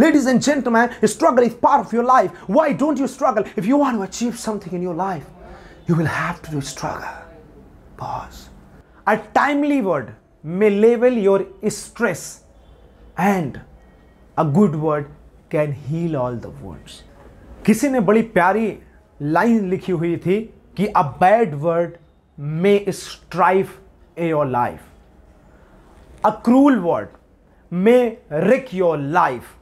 Ladies and gentlemen, struggle is part of your life. Why don't you struggle? If you want to achieve something in your life, you will have to do struggle. Pause. A timely word may level your stress, and a good word can heal all the wounds. किसी ने बड़ी प्यारी line लिखी हुई थी कि a bad word may strife a your life a cruel word may wreck your life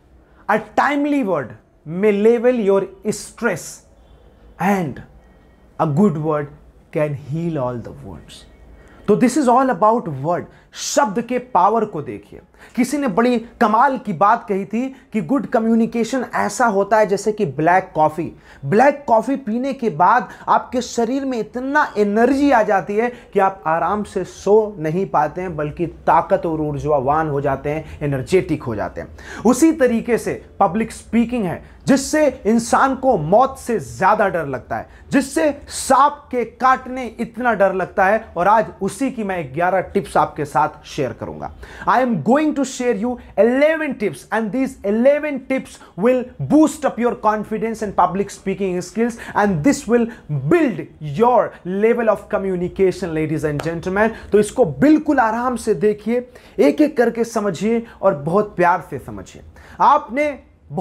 A timely word may level your stress, and a good word can heal all the wounds. तो this is all about word शब्द के power को देखिए किसी ने बड़ी कमाल की बात कही थी कि गुड कम्युनिकेशन ऐसा होता है जैसे कि ब्लैक कॉफ़ी ब्लैक कॉफ़ी पीने के बाद आपके शरीर में इतना एनर्जी आ जाती है कि आप आराम से सो नहीं पाते हैं बल्कि ताकत और ऊर्जावान हो जाते हैं एनर्जेटिक हो जाते हैं उसी तरीके से पब्लिक स्पीकिंग है जिससे इंसान को मौत से ज़्यादा डर लगता है जिससे सांप के काटने इतना डर लगता है और आज उस उसी की मैं 11 टिप्स आपके साथ शेयर करूंगा I am going to share you 11 tips and these 11 tips will boost up your confidence and public speaking skills and this will build your level of communication ladies and gentleman तो इसको बिल्कुल आराम से देखिए एक एक करके समझिए और बहुत प्यार से समझिए आपने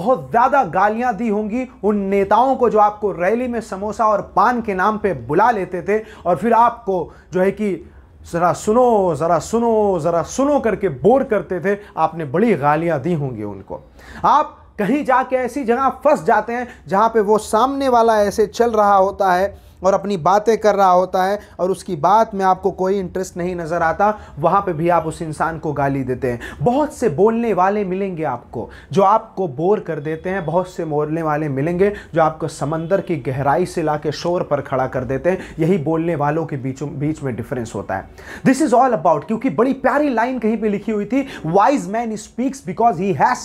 बहुत ज़्यादा गालियां दी होंगी उन नेताओं को जो आपको रैली में समोसा और पान के नाम पे बुला लेते थे और फिर आपको जो है कि ज़रा सुनो ज़रा सुनो ज़रा सुनो करके बोर करते थे आपने बड़ी गालियाँ दी होंगी उनको आप कहीं जाके ऐसी जगह फंस जाते हैं जहाँ पे वो सामने वाला ऐसे चल रहा होता है और अपनी बातें कर रहा होता है और उसकी बात में आपको कोई इंटरेस्ट नहीं नज़र आता वहाँ पर भी आप उस इंसान को गाली देते हैं बहुत से बोलने वाले मिलेंगे आपको जो आपको बोर कर देते हैं बहुत से बोलने वाले मिलेंगे जो आपको समंदर की गहराई से ला के शोर पर खड़ा कर देते हैं यही बोलने वालों के बीच बीच में डिफरेंस होता है दिस इज ऑल अबाउट क्योंकि बड़ी प्यारी लाइन कहीं पर लिखी हुई थी wise man speaks because he has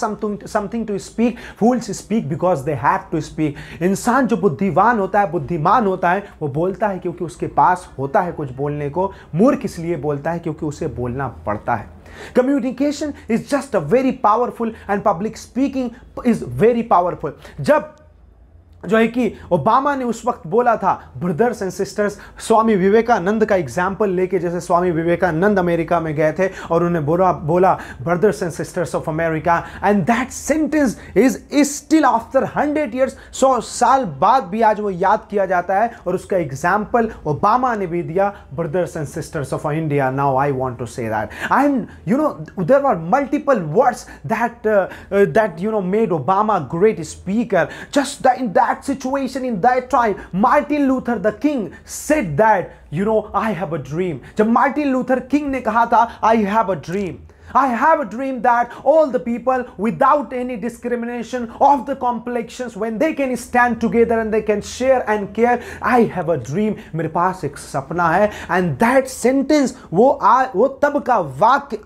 something to speak fools speak because they have to speak इंसान जो बुद्धिवान होता है बुद्धिमान होता है वो बोलता है क्योंकि उसके पास होता है कुछ बोलने को मूर्ख इसलिए बोलता है क्योंकि उसे बोलना पड़ता है communication is just a very powerful and public speaking is very powerful जब जो है कि ओबामा ने उस वक्त बोला था brothers and sisters Swami Vivekananda का एग्जाम्पल लेके जैसे स्वामी विवेकानंद अमेरिका में गए थे और उन्हें बोला बोला brothers and sisters of America and that sentence is is still after hundred years सौ साल बाद भी आज वो याद किया जाता है और उसका एग्जाम्पल ओबामा ने भी दिया brothers and sisters of India now I want to say that and you know there are multiple words that that you know made Obama great speaker just in that that situation in that time Martin Luther the king said that you know I have a dream जब Martin Luther King ने कहा था I have a dream I have a dream that all the people without any discrimination of the complexions when they can stand together and they can share and care I have a dream मेरे पास एक सपना है and that sentence वो तब का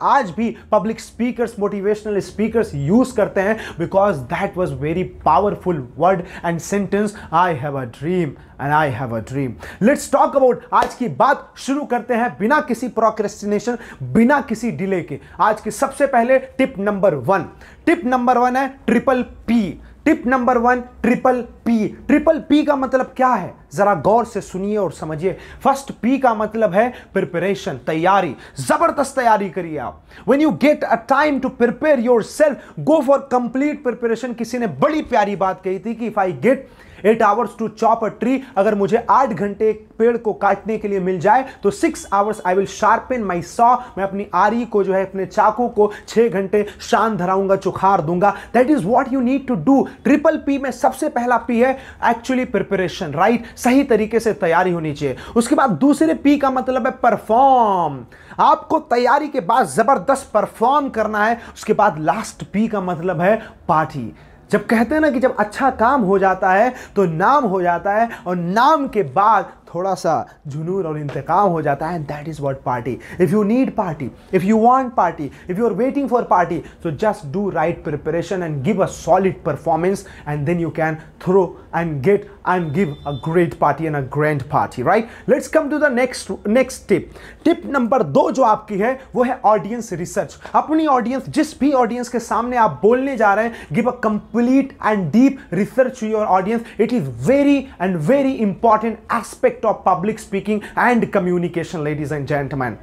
आज भी public speakers motivational speakers use करते हैं because that was very powerful word and sentence I have a dream and I have a dream let's talk about आज की बात शुरू करते हैं बिना किसी procrastination, बिना किसी delay के आज की सबसे पहले tip number one tip number one है triple P tip number one triple P triple P का मतलब क्या है जरा गौर से सुनिए और समझिए फर्स्ट पी का मतलब है प्रिपरेशन तैयारी जबरदस्त तैयारी करिए आप when you get a time to prepare your self go for complete preparation किसी ने बड़ी प्यारी बात कही थी कि if I get eight hours to chop a tree अगर मुझे आठ घंटे पेड़ को काटने के लिए मिल जाए तो six hours I will sharpen my saw मैं अपनी आरी को जो है अपने चाकू को छह घंटे शान धराऊंगा चुखार दूंगा that is what you need to do triple P में सबसे पहला पी है एक्चुअली प्रिपरेशन राइट सही तरीके से तैयारी होनी चाहिए उसके बाद दूसरे पी का मतलब है परफॉर्म आपको तैयारी के बाद जबरदस्त परफॉर्म करना है उसके बाद लास्ट पी का मतलब है पार्टी जब कहते हैं ना कि जब अच्छा काम हो जाता है तो नाम हो जाता है और नाम के बाद थोड़ा सा जुनून और इंतकाम हो जाता है and that is what party if you need party if you want party if you are waiting for party so just do right preparation and give a solid performance and then you can throw and get and give a great party and a grand party right let's come to the next next tip tip number दो जो आपकी है वो है audience research अपनी audience जिस भी audience के सामने आप बोलने जा रहे हैं give a complete and deep research to your audience it is very and very important aspect of public speaking and communication ladies and gentleman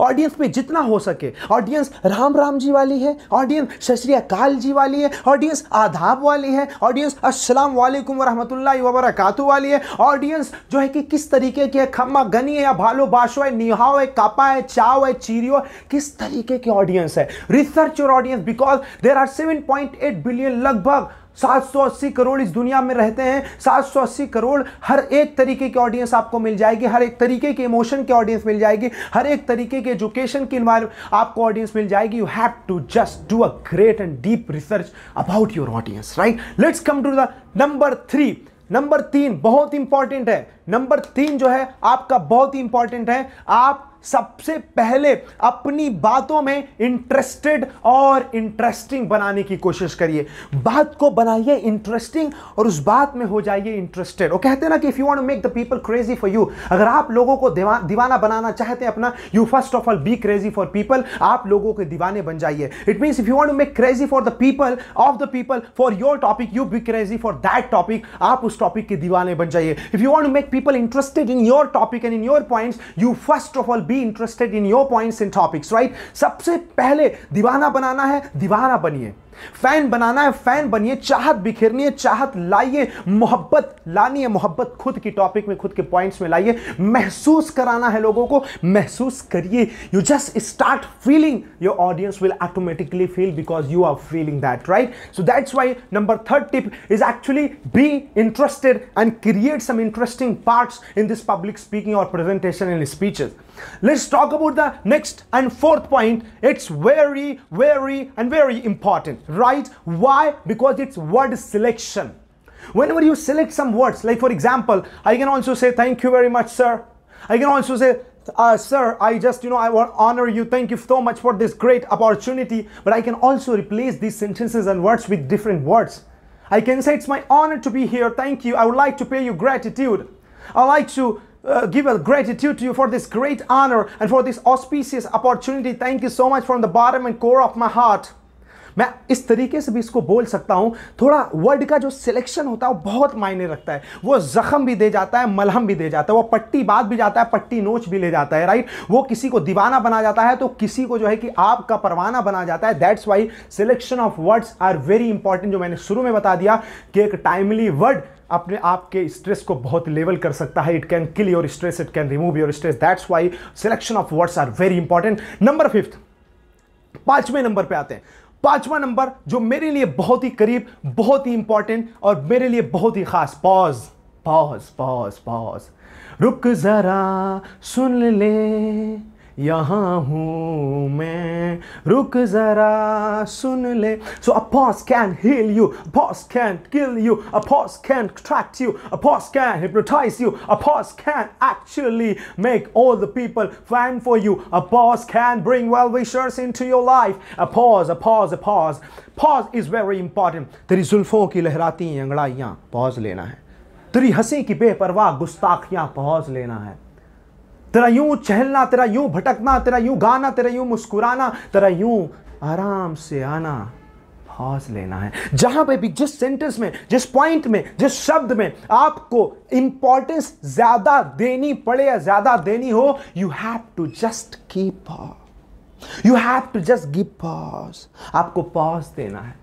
audience पे जितना हो सके ऑडियंस राम राम जी वाली है ऑडियंस सत जी वाली है ऑडियंस आधाब वाली है ऑडियंस अस्सलाम वालेकुम व बरकातहू वाली है ऑडियंस जो है कि किस तरीके की है खम्मा गनी है या भालो बाशो है निहाओ है कापा है चाव है चीरियो किस तरीके की ऑडियंस है research your audience because there are seven point eight billion लगभग 780 करोड़ इस दुनिया में रहते हैं 780 करोड़ हर एक तरीके की ऑडियंस आपको मिल जाएगी हर एक तरीके के इमोशन की ऑडियंस मिल जाएगी हर एक तरीके के एजुकेशन की आपको ऑडियंस मिल जाएगी you have to just do a great and deep research about your audience right let's come to the number three number तीन बहुत इंपॉर्टेंट है नंबर तीन जो है आपका बहुत ही इंपॉर्टेंट है आप सबसे पहले अपनी बातों में इंटरेस्टेड और इंटरेस्टिंग बनाने की कोशिश करिए बात को बनाइए इंटरेस्टिंग और उस बात में हो जाइए इंटरेस्टेड और कहते हैं ना कि if you want to make the people crazy for you अगर आप लोगों को दीवाना बनाना चाहते हैं अपना you first of all be crazy for people आप लोगों के दीवाने बन जाइए it means if you want to make crazy for the people of the people for your topic you be crazy for that topic आप उस topic के दीवाने बन जाइए if you want to make people interested in your topic and in your points you first of all be interested in your points and topics right सबसे पहले दीवाना बनाना है दीवाना बनिए फैन बनाना है फैन बनिए चाहत बिखेरनी है चाहत लाइए मोहब्बत लानी है मोहब्बत खुद की टॉपिक में खुद के पॉइंट्स में लाइए महसूस कराना है लोगों को महसूस करिए you just start feeling your audience will automatically feel because you are feeling that right so that's why number third tip is actually be interested and create some interesting part in this public speaking और presentation in speeches let's talk about the next and fourth point it's very very and very important right? Why? Because it's word selection. Whenever you select some words, like for example, I can also say, thank you very much, sir. I can also say, uh, sir, I just, you know, I want to honor you. Thank you so much for this great opportunity. But I can also replace these sentences and words with different words. I can say, it's my honor to be here. Thank you. I would like to pay you gratitude. I like to uh, give a gratitude to you for this great honor and for this auspicious opportunity. Thank you so much from the bottom and core of my heart. मैं इस तरीके से भी इसको बोल सकता हूँ थोड़ा वर्ड का जो सिलेक्शन होता है वो बहुत मायने रखता है वो जख्म भी दे जाता है मलहम भी दे जाता है वो पट्टी बात भी जाता है पट्टी नोच भी ले जाता है राइट वो किसी को दीवाना बना जाता है तो किसी को जो है कि आपका परवाना बना जाता है that's why selection of words are very important जो मैंने शुरू में बता दिया कि एक टाइमली वर्ड अपने आप के स्ट्रेस को बहुत लेवल कर सकता है it can kill your stress it can remove your stress that's why selection of words are very important number fifth पांचवें नंबर पे आते हैं पांचवा नंबर जो मेरे लिए बहुत ही करीब बहुत ही इंपॉर्टेंट और मेरे लिए बहुत ही खास पॉज पॉज पॉज पॉज रुक जरा सुन ले यहाँ हूँ मैं रुक जरा सुन ले so a pause can heal you pause can kill you a pause can attract you a pause can hypnotize you a pause can actually make all the people fan for you a pause can bring well wishers into your life a pause a pause a pause pause is very important तेरी जुल्फों की लहराती अंगड़ाइयाँ pause लेना है तेरी हंसी की बेपरवाह गुस्ताखियाँ pause लेना है तेरा यूं चहलना तेरा यूं भटकना तेरा यूं गाना तेरा यूं मुस्कुराना तेरा यूं आराम से आना पॉज लेना है जहां पे भी जिस सेंटेंस में जिस पॉइंट में जिस शब्द में आपको इंपॉर्टेंस ज्यादा देनी पड़े या ज्यादा देनी हो you have to just keep you have to just give pause आपको पॉज देना है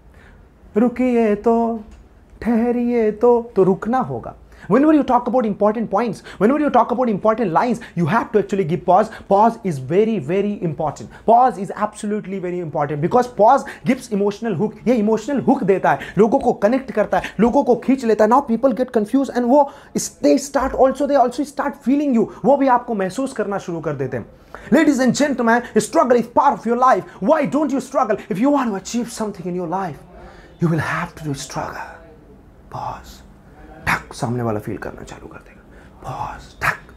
रुकिए तो ठहरिए तो तो रुकना होगा Whenever you talk about important points, whenever you talk about important lines, you have to actually give pause. Pause is very, very important. Pause is absolutely very important because pause gives emotional hook. ये emotional hook देता है लोगों को connect करता है लोगों को खींच लेता है Now people get confused and वो they start also they also start feeling you. वो भी आपको महसूस करना शुरू कर देते हैं Ladies and gentlemen, struggle is part of your life. Why don't you struggle? If you want to achieve something in your life, you will have to do struggle. Pause. ठक सामने वाला फील करना चालू कर देगा पॉज ठक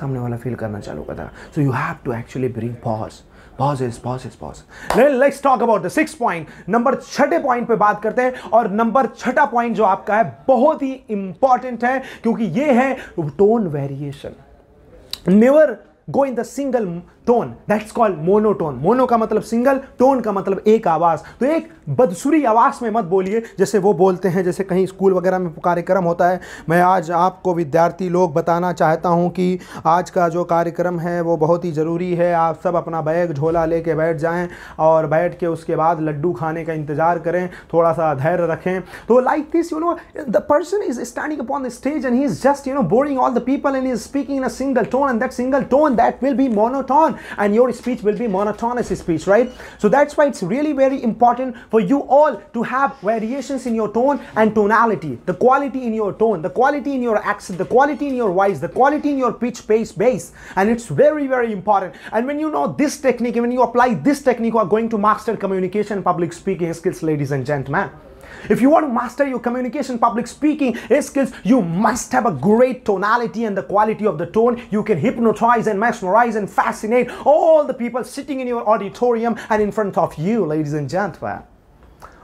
सामने वाला फील करना चालू कर देगा so you have to actually bring pause pauses pauses pauses let's talk about the six point number छठे पॉइंट पे बात करते हैं और नंबर छठा पॉइंट जो आपका है बहुत ही इंपॉर्टेंट है क्योंकि ये है tone variation never go in the single tone that's called monotone mono का मतलब सिंगल टोन का मतलब एक आवाज तो एक बदसुरी आवाज में मत बोलिए जैसे वो बोलते हैं जैसे कहीं स्कूल वगैरह में कार्यक्रम होता है मैं आज आपको विद्यार्थी लोग बताना चाहता हूँ कि आज का जो कार्यक्रम है वो बहुत ही ज़रूरी है आप सब अपना बैग झोला लेके बैठ जाएं और बैठ के उसके बाद लड्डू खाने का इंतज़ार करें थोड़ा सा धैर्य रखें तो like this you know the person is standing upon the stage and he is just you know boarding all the people and is speaking in a single tone and that single tone that will be monotone and your speech will be monotonous speech, right? So that's why it's really very important for you all to have variations in your tone and tonality, the quality in your tone, the quality in your accent, the quality in your voice, the quality in your pitch, pace, bass. And it's very, very important. And when you know this technique, when you apply this technique, you are going to master communication, public speaking skills, ladies and gentlemen. If you want to master your communication, public speaking skills, you must have a great tonality and the quality of the tone. You can hypnotize and mesmerize and fascinate all the people sitting in your auditorium and in front of you, ladies and gentlemen.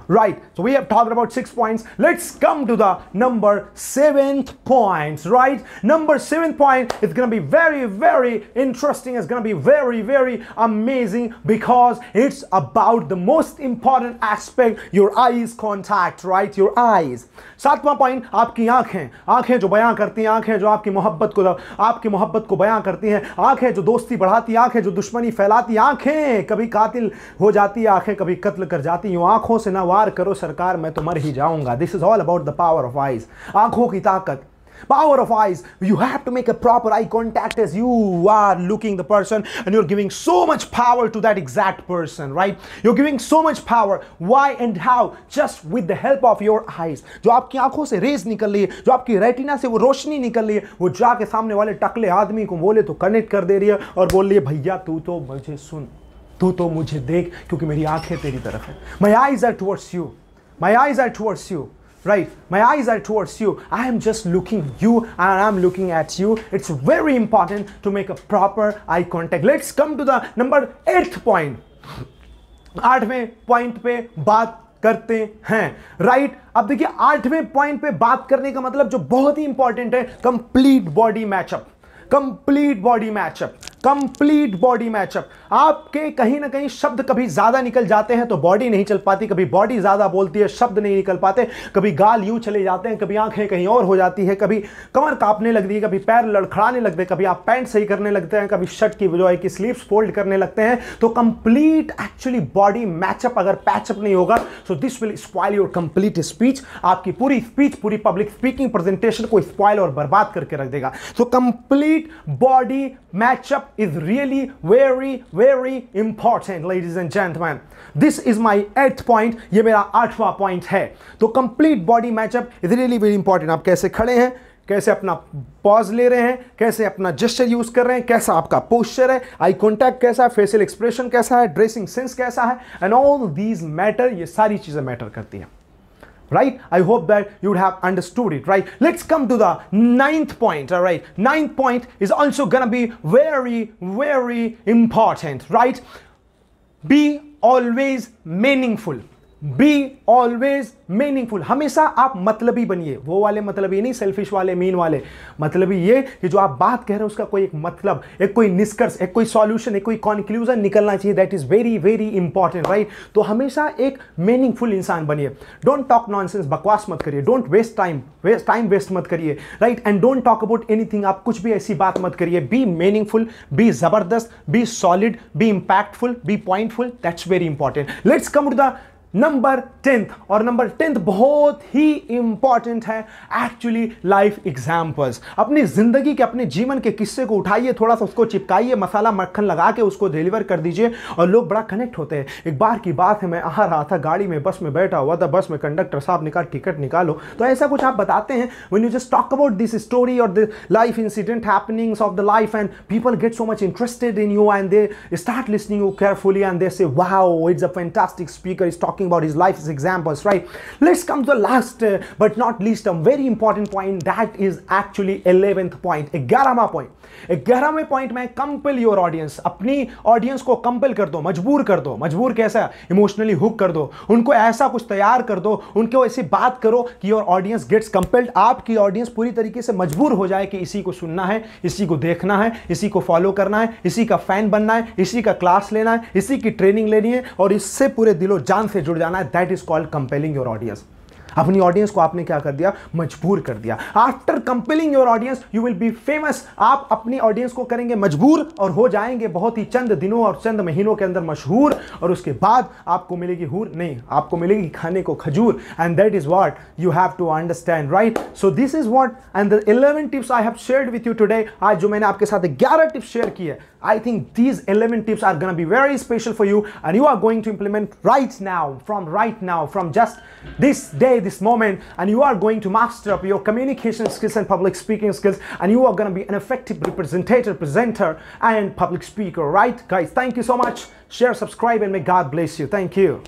right so we have talked about six points let's come to the number seventh points right number seventh point is gonna be very very interesting it's gonna be very very amazing because it's about the most important aspect your eyes contact right your eyes सातवां point आपकी आंखें आंखें जो बयां करती हैं आंखें जो आपकी मोहब्बत को आपकी मोहब्बत को बयां करती हैं आंखें जो दोस्ती बढ़ाती आंखें जो दुश्मनी फैलाती आंखें कभी कातिल हो जाती है आंखें कभी कत्ल कर जाती यूं आंखों से ना वार करो सरकार मैं तो मर ही जाऊंगा this is all about the power of eyes आंखों की ताकत power of eyes you have to make a proper eye contact as you are looking the person and you are giving so much power to that exact person right you are giving so much power why and how just with the help of your eyes जो आपकी आंखों से raise निकल रही है जो आपकी retina से वो रोशनी निकल रही है वो जाके सामने वाले टकले आदमी को बोले तो कनेक्ट कर दे रही है और बोल रही है भैया तू तो मुझे सुन तू तो मुझे देख क्योंकि मेरी आंखें तेरी तरफ है my eyes are towards you my eyes are towards you right my eyes are towards you I am just looking you I am looking at you it's very important to make a proper eye contact let's come to the number eighth point आठवें point पे बात करते हैं right right? अब देखिए आठवें point पे बात करने का मतलब जो बहुत ही इंपॉर्टेंट है complete body matchup complete body matchup complete body matchup आपके कहीं ना कहीं शब्द कभी ज्यादा निकल जाते हैं तो बॉडी नहीं चल पाती कभी बॉडी ज्यादा बोलती है शब्द नहीं निकल पाते कभी गाल यूं चले जाते हैं कभी आंखें कहीं और हो जाती है कभी कमर कांपने लगती है कभी पैर लड़खड़ाने लगते हैं कभी आप पैंट सही करने लगते हैं कभी शर्ट की बजाय की स्लीव फोल्ड करने लगते हैं तो कंप्लीट एक्चुअली बॉडी मैचअप अगर पैचअप नहीं होगा so this will spoil your complete speech आपकी पूरी स्पीच पूरी पब्लिक स्पीकिंग प्रेजेंटेशन को स्पॉइल और बर्बाद करके रख देगा so complete body matchup is really very very important ladies and gentlemen this is my eighth point ये मेरा आठवां पॉइंट है तो complete body matchup is really very important आप कैसे खड़े हैं कैसे अपना पॉज ले रहे हैं कैसे अपना जेस्टर यूज कर रहे हैं कैसा आपका पोस्चर है आई कॉन्टैक्ट कैसा है फेसियल एक्सप्रेशन कैसा है ड्रेसिंग सेंस कैसा है एंड ऑल दीज मैटर ये सारी चीज़ें मैटर करती हैं right i hope that you would have understood it right let's come to the ninth point all right ninth point is also gonna be very very important right be always meaningful be always meaningful हमेशा आप मतलबी बनिए वो वाले मतलब ये नहीं selfish वाले मीन वाले मतलब ये कि जो आप बात कह रहे हो उसका कोई एक मतलब एक कोई निष्कर्ष एक कोई सॉल्यूशन एक कोई कॉन्क्लूजन निकलना चाहिए that is very very important right तो हमेशा एक मीनिंगफुल इंसान बनिए डोंट टॉक सेंस बकवास मत करिए don't waste time waste time waste मत करिए right and don't talk about anything आप कुछ भी ऐसी बात मत करिए बी मीनिंगफुल बी जबरदस्त be solid be impactful be pointful that's very important let's come to the number tenth और नंबर टेंथ बहुत ही इंपॉर्टेंट है एक्चुअली लाइफ एग्जाम्पल्स अपनी जिंदगी के अपने जीवन के किस्से को उठाइए थोड़ा सा उसको चिपकाइए मसाला मक्खन लगा के उसको डिलीवर कर दीजिए और लोग बड़ा कनेक्ट होते हैं एक बार की बात है मैं आ रहा था गाड़ी में बस में बैठा हुआ था बस में कंडक्टर साहब ने कहा टिकट निकालो तो ऐसा कुछ आप बताते हैं when you just talk about this story और the life incident happenings of the life and people get so much interested in you and they start listening you carefully and they say wow it's a fantastic speaker is talking talking about his life, as examples, right? Let's come to the last uh, but not least, a very important point that is actually 11th point, ग्यारहवा point ग्यारहवें point में compel your audience अपनी audience को compel कर दो मजबूर कर दो मजबूर कैसा इमोशनली हुक कर दो उनको ऐसा कुछ तैयार कर दो उनको ऐसी बात करो कि योर ऑडियंस गेट्स कंपेल्ड आपकी ऑडियंस पूरी तरीके से मजबूर हो जाए कि इसी को सुनना है इसी को देखना है इसी को फॉलो करना है इसी का फैन बनना है इसी का क्लास लेना है इसी की ट्रेनिंग लेनी है और इससे पूरे दिलो जान से जुड़ जुड़ जाना है that is called compelling your audience अपनी ऑडियंस को आपने क्या कर दिया मजबूर कर दिया after compelling your audience you will be famous आप अपनी ऑडियंस को करेंगे मजबूर और हो जाएंगे बहुत ही चंद दिनों और चंद महीनों के अंदर मशहूर और उसके बाद आपको मिलेगी हूर नहीं आपको मिलेगी खाने को खजूर and that is what you have to understand right so this is what and the eleven tips I have share with you today आज जो मैंने आपके साथ ग्यारह टिप्स शेयर किए I think these eleven tips are gonna be very special for you and you are going to implement right now from right now from just this day this moment and you are going to master up your communication skills and public speaking skills and you are going to be an effective representative, presenter and public speaker, right? Guys, thank you so much. Share, subscribe and may God bless you. Thank you.